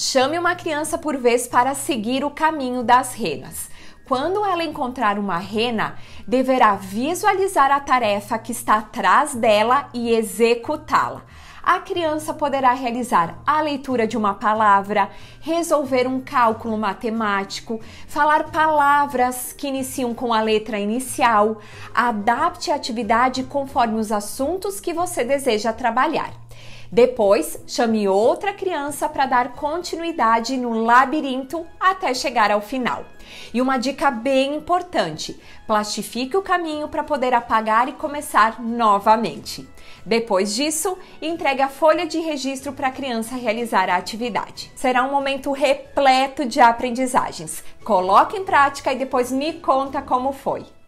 Chame uma criança por vez para seguir o caminho das renas. Quando ela encontrar uma rena, deverá visualizar a tarefa que está atrás dela e executá-la. A criança poderá realizar a leitura de uma palavra, resolver um cálculo matemático, falar palavras que iniciam com a letra inicial. Adapte a atividade conforme os assuntos que você deseja trabalhar. Depois, chame outra criança para dar continuidade no labirinto até chegar ao final. E uma dica bem importante: plastifique o caminho para poder apagar e começar novamente. Depois disso, entregue a folha de registro para a criança realizar a atividade. Será um momento repleto de aprendizagens. Coloque em prática e depois me conta como foi.